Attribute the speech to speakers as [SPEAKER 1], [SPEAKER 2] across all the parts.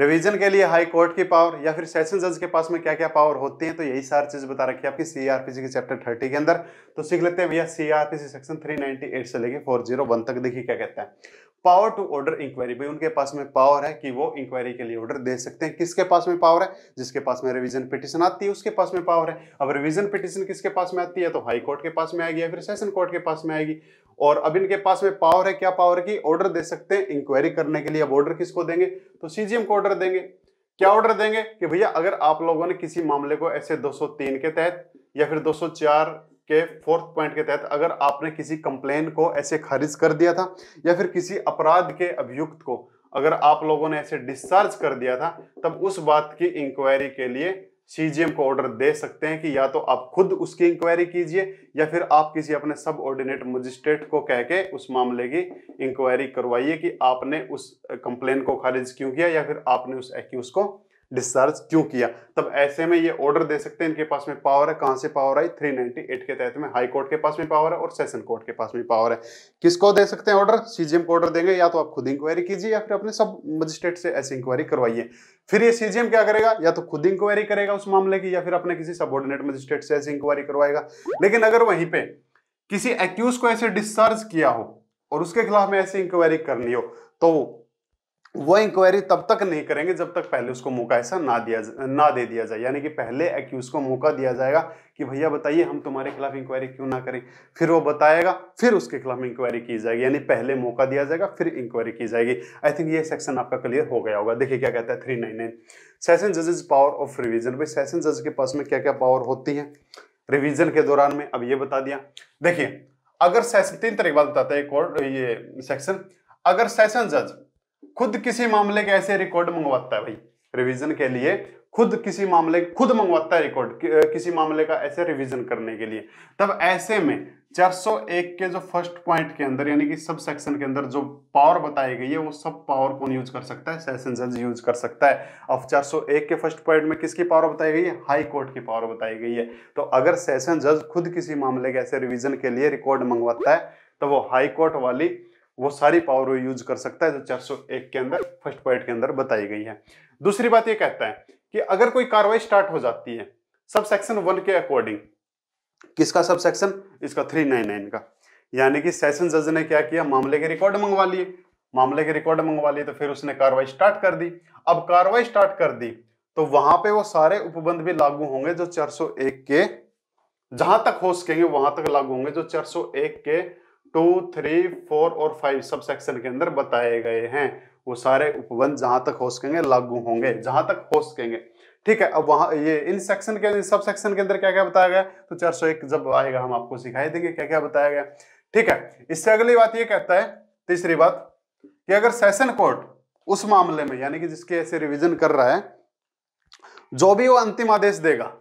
[SPEAKER 1] revision के लिए high court की पावर या फिर सेशन जज के पास में क्या क्या पावर होती है तो यही सारी चीज बता रखी है आपकी सीआरपीसी के चैप्टर थर्टी के अंदर तो सीख लेते हैं भैया CrPC section three ninety eight से लेके फोर जीरो वन तक देखिए क्या कहते हैं पावर टू ऑर्डर इंक्वायरी भाई उनके पास में पावर है कि वो इंक्वायरी के लिए ऑर्डर दे सकते हैं किसके पास में पावर है जिसके पास में रिविजन पिटिशन आती है उसके पास में पावर है अब रिविजन पिटिशन किसके पास में आती है तो हाई कोर्ट के पास में आएगी या फिर सेशन कोर्ट के पास में आएगी और अब इनके पास में पावर है क्या पावर की ऑर्डर दे सकते हैं इंक्वायरी करने के लिए अब ऑर्डर किसको देंगे तो सीजीएम को ऑर्डर देंगे क्या ऑर्डर देंगे कि भैया अगर आप लोगों ने किसी मामले को ऐसे 203 के तहत या फिर 204 के फोर्थ पॉइंट के तहत अगर आपने किसी कंप्लेन को ऐसे खारिज कर दिया था या फिर किसी अपराध के अभियुक्त को अगर आप लोगों ने ऐसे डिस्चार्ज कर दिया था तब उस बात की इंक्वायरी के लिए सीजीएम को ऑर्डर दे सकते हैं कि या तो आप खुद उसकी इंक्वायरी कीजिए या फिर आप किसी अपने सब ऑर्डिनेट मजिस्ट्रेट को कह के उस मामले की इंक्वायरी करवाइए कि आपने उस कंप्लेन को खारिज क्यों किया या फिर आपने उस एक्यूज को डिस्चार्ज क्यों किया तब ऐसे में ये ऑर्डर दे सकते हैं इनके पास में पावर है कहां से पावर आई 398 के तहत में हाई कोर्ट के पास में पावर है और सेशन कोर्ट के पास में पावर है किसको दे सकते हैं ऑर्डर सीजीएम को ऑर्डर देंगे या तो आप खुद इंक्वायरी कीजिए या फिर अपने सब मजिस्ट्रेट से ऐसी इंक्वायरी करवाइए फिर ये सीजीएम क्या करेगा या तो खुद इंक्वायरी करेगा उस मामले की या फिर अपने किसी सबॉर्डिनेट मजिस्ट्रेट से ऐसी इंक्वायरी करवाएगा लेकिन अगर वहीं पे किसी एक्यूज को ऐसे डिस्चार्ज किया हो और उसके खिलाफ में ऐसी इंक्वायरी करनी हो तो वो इंक्वायरी तब तक नहीं करेंगे जब तक पहले उसको मौका ऐसा ना दिया ना दे दिया जाए यानी कि पहले एक्यूज को मौका दिया जाएगा कि भैया बताइए हम तुम्हारे खिलाफ इंक्वायरी क्यों ना करें फिर वो बताएगा फिर उसके खिलाफ इंक्वायरी की जाएगी यानी पहले मौका दिया जाएगा फिर इंक्वायरी की जाएगी आई थिंक ये सेक्शन आपका क्लियर हो गया होगा देखिए क्या कहता है थ्री नाइन नाइन सेशन जजेज पावर ऑफ रिविजन भाई सेशन जज के पास में क्या क्या पावर होती है रिविजन के दौरान में अब ये बता दिया देखिए अगर सेशन तीन तरह की बात बताता एक और ये सेक्शन अगर सेशन जज खुद किसी मामले के ऐसे रिकॉर्ड मंगवाता है भाई रिवीजन के लिए खुद किसी मामले खुद मंगवाता है रिकॉर्ड कि, किसी मामले का ऐसे रिवीजन करने के लिए तब ऐसे में 401 के जो फर्स्ट पॉइंट के अंदर यानी कि सब सेक्शन के अंदर जो पावर बताई गई है वो सब पावर कौन यूज कर सकता है सेशन जज यूज कर सकता है अब 401 के फर्स्ट पॉइंट में किसकी पावर बताई गई है हाई कोर्ट की पावर बताई गई है तो अगर सेशन जज खुद किसी मामले के ऐसे रिविजन के लिए रिकॉर्ड मंगवाता है तो वो हाई कोर्ट वाली वो सारी पावर वो यूज कर सकता है जो चार के अंदर फर्स्ट पॉइंट के अंदर बताई गई है दूसरी बात ये कहता है कि अगर कोई कार्रवाई स्टार्ट हो जाती है सब सेक्शन वन के अकॉर्डिंग किसका सब सेक्शन इसका थ्री नाइन नाइन का यानी कि सेशन जज ने क्या किया मामले के रिकॉर्ड मंगवा लिए मामले के रिकॉर्ड मंगवा लिए तो फिर उसने कार्रवाई स्टार्ट कर दी अब कार्रवाई स्टार्ट कर दी तो वहां पे वो सारे उपबंध भी लागू होंगे जो 401 के जहां तक हो सकेंगे वहां तक लागू होंगे जो 401 के टू थ्री फोर और फाइव सब सेक्शन के अंदर बताए गए हैं वो सारे उपबंध जहां तक हो सकेंगे लागू होंगे जहां तक हो सकेंगे ठीक है अब वहां ये इन सेक्शन के सब सेक्शन के अंदर क्या क्या बताया गया तो एक जब आएगा हम आपको सिखाई देंगे क्या क्या बताया गया ठीक है इससे अगली बात ये कहता है तीसरी बात कि अगर सेशन कोर्ट उस मामले में यानी कि जिसके ऐसे रिविजन कर रहा है जो भी वो अंतिम आदेश देगा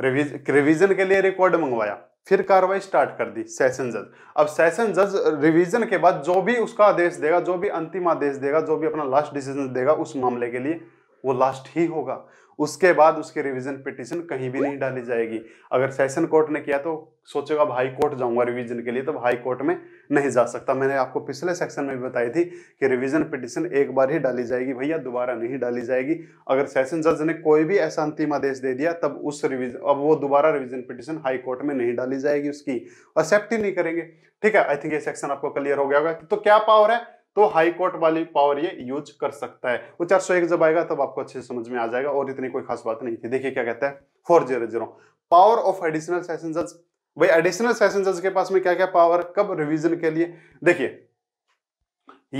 [SPEAKER 1] रिविज, रिविजन के लिए रिकॉर्ड मंगवाया फिर कार्रवाई स्टार्ट कर दी सेशन जज अब सेशन जज रिवीजन के बाद जो भी उसका आदेश देगा जो भी अंतिम आदेश देगा जो भी अपना लास्ट डिसीजन देगा उस मामले के लिए वो लास्ट ही होगा उसके बाद उसकी रिवीजन पिटिशन कहीं भी नहीं डाली जाएगी अगर सेशन कोर्ट ने किया तो सोचेगा हाई कोर्ट जाऊंगा रिवीजन के लिए तो हाई कोर्ट में नहीं जा सकता मैंने आपको पिछले सेक्शन में भी बताई थी कि रिवीजन पिटिशन एक बार ही डाली जाएगी भैया दोबारा नहीं डाली जाएगी अगर सेशन जज ने कोई भी ऐसा अंतिम आदेश दे दिया तब उस रिविजन अब वो दोबारा रिविजन पिटिशन हाई कोर्ट में नहीं डाली जाएगी उसकी एक्सेप्ट ही नहीं करेंगे ठीक है आई थिंक ये सेक्शन आपको क्लियर हो गया होगा तो क्या पावर है तो हाई कोर्ट वाली पावर ये यूज कर सकता है वो चार सौ एक जब आएगा तब आपको अच्छे से समझ में आ जाएगा और इतनी कोई खास बात नहीं थी देखिए क्या कहता है four zero zero power of additional session जज भाई एडिशनल सेशन जज के पास में क्या क्या पावर कब रिविजन के लिए देखिए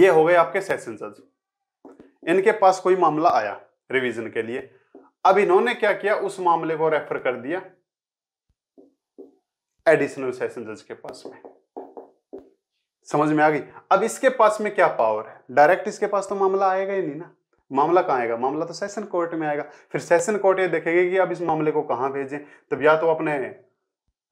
[SPEAKER 1] ये हो गए आपके सेशन जज इनके पास कोई मामला आया रिविजन के लिए अब इन्होंने क्या किया उस मामले को रेफर कर दिया एडिशनल सेशन जज के पास में समझ में आ गई अब इसके पास में क्या पावर है डायरेक्ट इसके पास तो मामला आएगा ही नहीं ना मामला कहाँ आएगा मामला तो सेशन कोर्ट में आएगा फिर सेशन कोर्ट ये देखेगी कि अब इस मामले को कहाँ भेजें तब या तो अपने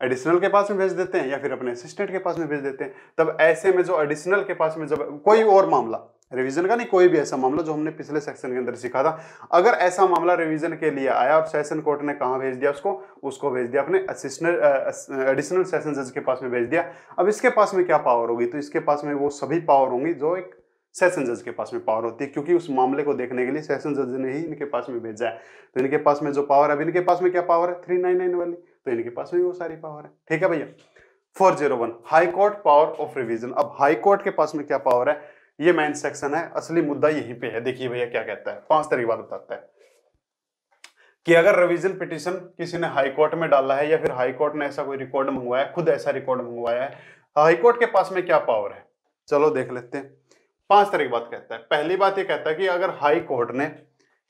[SPEAKER 1] एडिशनल के पास में भेज देते हैं या फिर अपने असिस्टेंट के पास में भेज देते हैं तब ऐसे में जो एडिशनल के पास में जब कोई और मामला रिवीजन का नहीं कोई भी ऐसा मामला जो हमने पिछले सेक्शन के अंदर सीखा था अगर ऐसा मामला रिवीजन के लिए आया और सेशन कोर्ट ने कहाँ भेज दिया उसको उसको भेज दिया अपने असिस्टेंट एडिशनल सेशन जज के पास में भेज दिया अब इसके पास में क्या पावर होगी तो इसके पास में वो सभी पावर होंगी जो एक सेशन जज के पास में पावर होती है क्योंकि उस मामले को देखने के लिए सेशन जज ने ही इनके पास में भेजा है तो इनके पास में जो पावर है अभी इनके पास में क्या पावर है थ्री नाइन नाइन वाली तो इनके पास में वो सारी पावर है ठीक है भैया four zero one high court power of revision अब हाईकोर्ट के पास में क्या पावर है ये मेन सेक्शन है असली मुद्दा यहीं पे है देखिए भैया क्या कहता है पांच तारीख बाद बताता है कि अगर रिविजन पिटिशन किसी ने हाई कोर्ट में डाला है या फिर हाई कोर्ट ने ऐसा कोई रिकॉर्ड मंगवाया खुद ऐसा रिकॉर्ड मंगवाया है हाई कोर्ट के पास में क्या पावर है चलो देख लेते हैं पांच तारीख बात कहता है पहली बात ये कहता है कि अगर हाई कोर्ट ने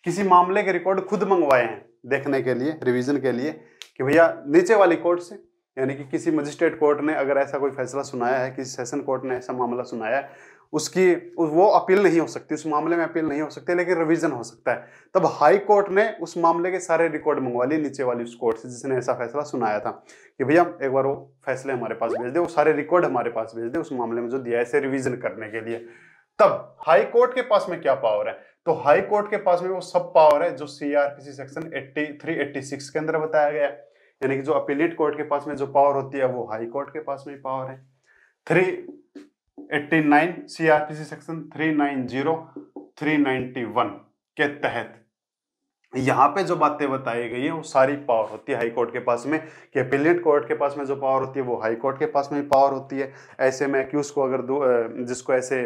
[SPEAKER 1] किसी मामले के रिकॉर्ड खुद मंगवाए हैं देखने के लिए रिवीजन के लिए कि भैया नीचे वाली कोर्ट से यानी कि किसी मजिस्ट्रेट कोर्ट ने अगर ऐसा कोई फैसला सुनाया है किसी सेशन कोर्ट ने ऐसा मामला सुनाया है उसकी वो अपील नहीं हो सकती उस मामले में अपील नहीं हो सकती लेकिन रिवीजन हो सकता है तब हाई कोर्ट ने उस मामले के सारे रिकॉर्ड मंगवा लिए नीचे वाली उस कोर्ट से जिसने ऐसा फैसला सुनाया था कि भैया एक बार वो फैसले हमारे पास भेज दे वो सारे रिकॉर्ड हमारे पास भेज दे उस मामले में जो दिया है रिविजन करने के लिए तब हाई कोर्ट के पास में क्या पावर है तो हाई कोर्ट के पास में वो सब पावर है जो सीआरपीसी सेक्शन एट्टी सिक्स के अंदर बताया गया है यानी कि जो अपीलेट कोर्ट के पास में जो पावर होती है वो हाई कोर्ट के पास में पावर है थ्री सीआरपीसी सेक्शन 390 391 के तहत यहां पे जो बातें बताई गई है वो सारी पावर होती है हाई कोर्ट के पास में कि अपीलियट कोर्ट के पास में जो पावर होती है वो हाई कोर्ट के पास में भी पावर होती है ऐसे में एक्यूज को अगर जिसको ऐसे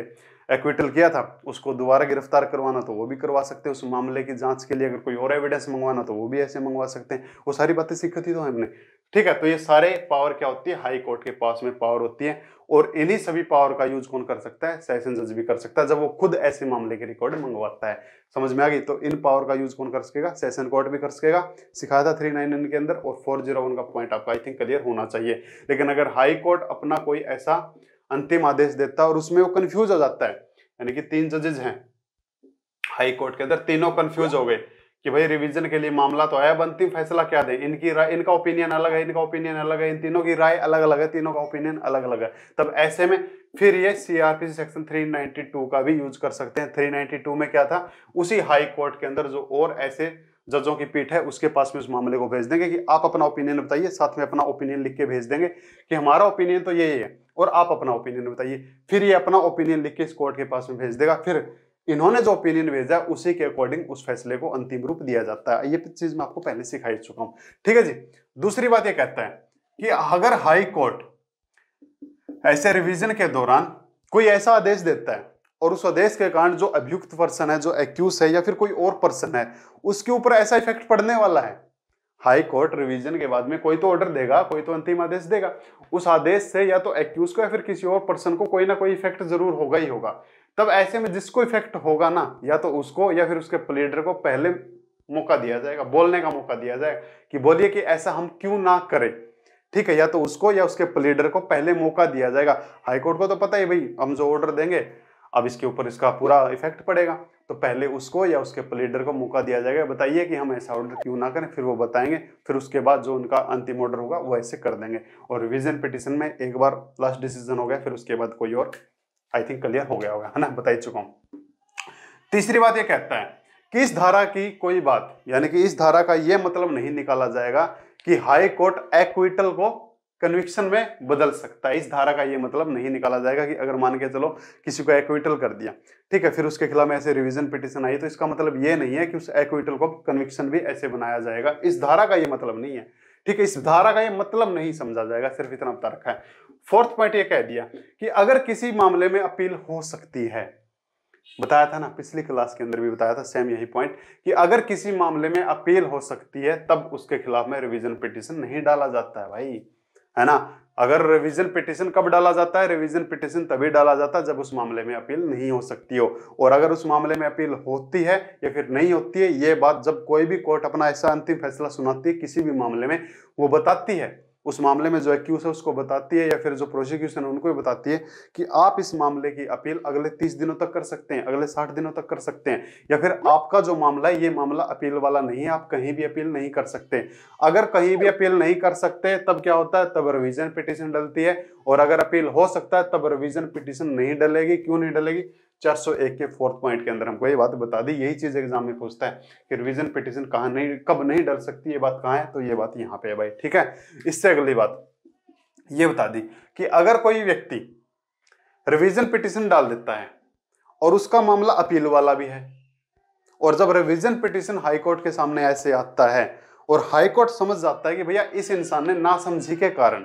[SPEAKER 1] एक्विटल किया था उसको दोबारा गिरफ्तार करवाना तो वो भी करवा सकते हैं उस मामले की जांच के लिए अगर कोई और एविडेंस मंगवाना तो वो भी ऐसे मंगवा सकते हैं वो सारी बातें सीखी थी तो हमने ठीक है तो ये सारे पावर क्या होती है हाई कोर्ट के पास में पावर होती है और इन्हीं सभी पावर का यूज कौन कर सकता है सेशन जज भी कर सकता है जब वो खुद ऐसे मामले के रिकॉर्ड मंगवाता है समझ में आ गई तो इन पावर का यूज कौन कर सकेगा सेशन कोर्ट भी कर सकेगा सिखाया था थ्री नाइन के अंदर और फोर जीरो वन का पॉइंट आपका आई थिंक क्लियर होना चाहिए लेकिन अगर हाई कोर्ट अपना कोई ऐसा अंतिम आदेश देता है और उसमें वो कन्फ्यूज हो जाता है यानी कि तीन जजेज हैं हाई कोर्ट के अंदर तीनों कन्फ्यूज हो गए कि भाई रिवीजन के लिए मामला तो आया अब अंतिम फैसला क्या दें इनकी राय इनका ओपिनियन अलग है इनका ओपिनियन अलग है इन तीनों की राय अलग अलग है तीनों का ओपिनियन अलग अलग है तब ऐसे में फिर ये सीआरपीसी सेक्शन 392 का भी यूज कर सकते हैं 392 में क्या था उसी हाई कोर्ट के अंदर जो और ऐसे जजों की पीठ है उसके पास में उस मामले को भेज देंगे कि आप अपना ओपिनियन बताइए साथ में अपना ओपिनियन लिख के भेज देंगे कि हमारा ओपिनियन तो यही है और आप अपना ओपिनियन बताइए फिर ये अपना ओपिनियन लिख के इस कोर्ट के पास में भेज देगा फिर इन्होंने जो ओपिनियन भेजा उसी के अकॉर्डिंग उस फैसले को अंतिम रूप दिया जाता है ये चीज मैं आपको पहले सिखाई चुका हूं ठीक है जी दूसरी बात ये कहता है कि अगर हाई कोर्ट ऐसे रिवीजन के दौरान कोई ऐसा आदेश देता है और उस आदेश के कारण जो अभियुक्त पर्सन है जो एक्यूज है या फिर कोई और पर्सन है उसके ऊपर ऐसा इफेक्ट पड़ने वाला है हाई कोर्ट रिवीजन के बाद में कोई तो ऑर्डर देगा कोई तो अंतिम आदेश देगा उस आदेश से या तो एक्यूज को या फिर किसी और पर्सन को कोई ना कोई इफेक्ट जरूर होगा ही होगा तब ऐसे में जिसको इफेक्ट होगा ना या तो उसको या फिर उसके प्लेडर को पहले मौका दिया जाएगा बोलने का मौका दिया जाएगा कि बोलिए कि ऐसा हम क्यों ना करें ठीक है या तो उसको या उसके प्लेडर को पहले मौका दिया जाएगा हाईकोर्ट को तो पता ही भाई हम जो ऑर्डर देंगे अब इसके ऊपर इसका पूरा इफेक्ट पड़ेगा तो पहले उसको या उसके प्लेडर को मौका दिया जाएगा बताइए कि हम ऐसा ऑर्डर क्यों ना करें फिर वो बताएंगे फिर उसके बाद जो उनका अंतिम ऑर्डर होगा वो ऐसे कर देंगे और रिविजन पिटिशन में एक बार लास्ट डिसीजन हो गया फिर उसके बाद कोई और आई थिंक क्लियर हो गया होगा है ना बता ही चुका हूं तीसरी बात ये कहता है कि इस धारा की कोई बात यानी कि इस धारा का यह मतलब नहीं निकाला जाएगा कि हाई कोर्ट एक्विटल को कन्विक्शन में बदल सकता है इस धारा का ये मतलब नहीं निकाला जाएगा कि अगर मान के चलो किसी को एक्विटल कर दिया ठीक है फिर उसके खिलाफ ऐसे रिवीजन पिटिशन आई तो इसका मतलब ये नहीं है कि उस एक्विटल को कन्विक्शन भी ऐसे बनाया जाएगा इस धारा का ये मतलब नहीं है ठीक है इस धारा का ये मतलब नहीं समझा जाएगा सिर्फ इतना बता रखा है फोर्थ पॉइंट ये कह दिया कि अगर किसी मामले में अपील हो सकती है बताया था ना पिछली क्लास के अंदर भी बताया था सेम यही पॉइंट कि अगर किसी मामले में अपील हो सकती है तब उसके खिलाफ में रिविजन पिटिशन नहीं डाला जाता है भाई है ना अगर रिविजन पिटिशन कब डाला जाता है रिविजन पिटिशन तभी डाला जाता है जब उस मामले में अपील नहीं हो सकती हो और अगर उस मामले में अपील होती है या फिर नहीं होती है ये बात जब कोई भी कोर्ट अपना ऐसा अंतिम फैसला सुनाती है किसी भी मामले में वो बताती है उस मामले में जो एक्यूज है उसको बताती है या फिर जो प्रोसिक्यूशन है उनको भी बताती है कि आप इस मामले की अपील अगले तीस दिनों तक कर सकते हैं अगले साठ दिनों तक कर सकते हैं या फिर आपका जो मामला है ये मामला अपील वाला नहीं है आप कहीं भी अपील नहीं कर सकते अगर कहीं भी अपील नहीं कर सकते तब क्या होता है तब रिविजन पिटिशन डलती है और अगर अपील हो सकता है तब रिविजन पिटिशन नहीं डलेगी क्यों नहीं डलेगी 401 के फोर्थ पॉइंट के अंदर हमको ये बात बता दी यही चीज एग्जाम में पूछता है कि रिविजन पिटिशन कहा नहीं कब नहीं डल सकती ये बात कहाँ है तो ये बात यहाँ पे है भाई ठीक है इससे अगली बात ये बता दी कि अगर कोई व्यक्ति रिविजन पिटिशन डाल देता है और उसका मामला अपील वाला भी है और जब रिविजन पिटिशन हाईकोर्ट के सामने ऐसे आता है और हाईकोर्ट समझ जाता है कि भैया इस इंसान ने ना समझी के कारण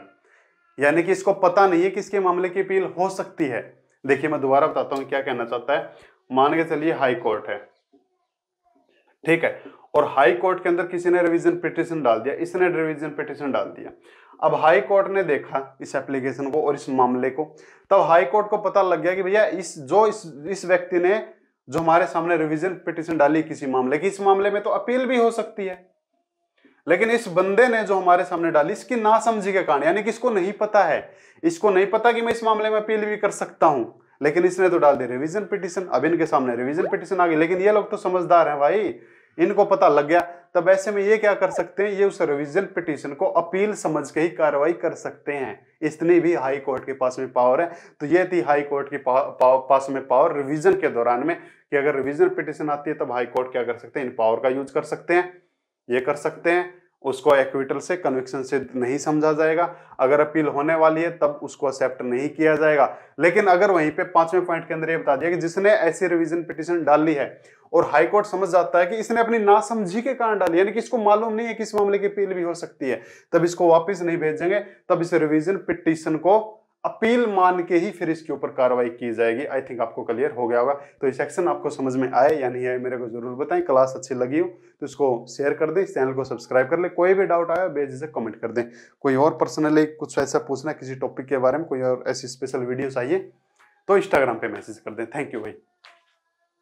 [SPEAKER 1] यानी कि इसको पता नहीं है कि इसके मामले की अपील हो सकती है देखिए मैं दोबारा बताता हूँ क्या कहना चाहता है मान के चलिए हाई कोर्ट है ठीक है और हाई कोर्ट के अंदर किसी ने रिवीजन पिटिशन डाल दिया इसने रिवीजन पिटिशन डाल दिया अब हाई कोर्ट ने देखा इस एप्लीकेशन को और इस मामले को तब हाई कोर्ट को पता लग गया कि भैया इस जो इस इस व्यक्ति ने जो हमारे सामने रिवीजन पिटिशन डाली किसी मामले की इस मामले में तो अपील भी हो सकती है लेकिन इस बंदे ने जो हमारे सामने डाली इसकी ना समझी के कारण यानी कि इसको नहीं पता है इसको नहीं पता कि मैं इस मामले में अपील भी कर सकता हूं लेकिन इसने तो डाल दी रिविजन पिटिशन अब इनके सामने रिविजन पिटिशन आ गई लेकिन ये लोग तो समझदार हैं भाई इनको पता लग गया तब ऐसे में ये क्या कर सकते हैं ये उस रिविजन पिटिशन को अपील समझ के ही कार्रवाई कर सकते हैं इतनी भी हाई कोर्ट के पास में पावर है तो ये थी हाई कोर्ट के पास में पावर रिविजन के दौरान में कि अगर रिविजन पिटिशन आती है तब हाई कोर्ट क्या कर सकते हैं इन पावर का यूज कर सकते हैं ये कर सकते हैं उसको एक्विटल से कन्विक्शन से नहीं समझा जाएगा अगर अपील होने वाली है तब उसको एक्सेप्ट नहीं किया जाएगा लेकिन अगर वहीं पे पांचवें पॉइंट के अंदर ये बता दिया कि जिसने ऐसी रिवीजन पिटिशन डाली है और हाईकोर्ट समझ जाता है कि इसने अपनी नासमझी के कारण डाली यानी कि इसको मालूम नहीं है कि इस मामले की अपील भी हो सकती है तब इसको वापिस नहीं भेजेंगे तब इस रिविजन पिटिशन को अपील मान के ही फिर इसके ऊपर कार्रवाई की जाएगी आई थिंक आपको क्लियर हो गया होगा तो ये सेक्शन आपको समझ में आए या नहीं आए मेरे को जरूर बताएं क्लास अच्छी लगी हो तो इसको शेयर कर दें इस चैनल को सब्सक्राइब कर लें कोई भी डाउट आया बेझिझक कमेंट कर दें कोई और पर्सनली कुछ ऐसा पूछना किसी टॉपिक के बारे में कोई और ऐसी स्पेशल वीडियो चाहिए तो इंस्टाग्राम पर मैसेज कर दें थैंक यू भाई